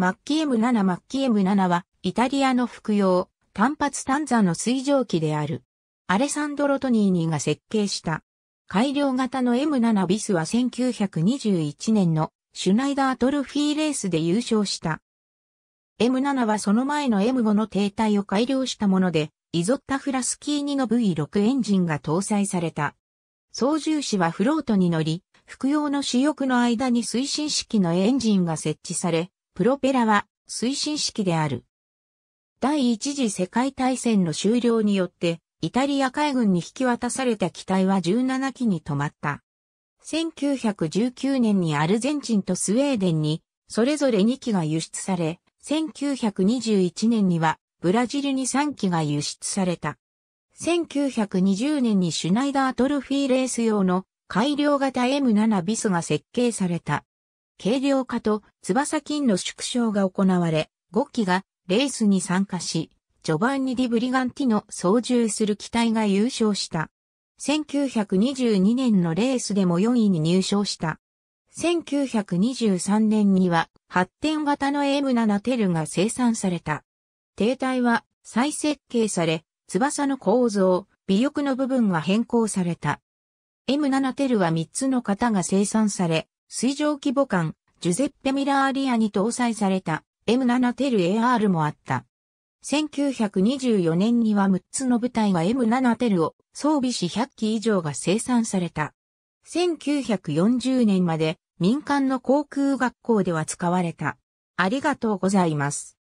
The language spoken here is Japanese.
マッキー M7 マッキー M7 は、イタリアの服用、単発単座の水蒸気である。アレサンドロ・トニーニが設計した。改良型の M7 ビスは1921年のシュナイダートルフィーレースで優勝した。M7 はその前の M5 の停滞を改良したもので、イゾッタフラスキーニの V6 エンジンが搭載された。操縦士はフロートに乗り、服用の主翼の間に推進式のエンジンが設置され、プロペラは推進式である。第一次世界大戦の終了によって、イタリア海軍に引き渡された機体は17機に止まった。1919年にアルゼンチンとスウェーデンに、それぞれ2機が輸出され、1921年にはブラジルに3機が輸出された。1920年にシュナイダートルフィーレース用の改良型 M7 ビスが設計された。軽量化と翼筋の縮小が行われ、5機がレースに参加し、序盤にディ・ブリガンティの操縦する機体が優勝した。1922年のレースでも4位に入賞した。1923年には発展型の M7 テルが生産された。停滞は再設計され、翼の構造、尾翼の部分は変更された。M7 テルは3つの型が生産され、水上規模艦、ジュゼッペ・ミラーリアに搭載された M7 テル AR もあった。1924年には6つの部隊が M7 テルを装備し100機以上が生産された。1940年まで民間の航空学校では使われた。ありがとうございます。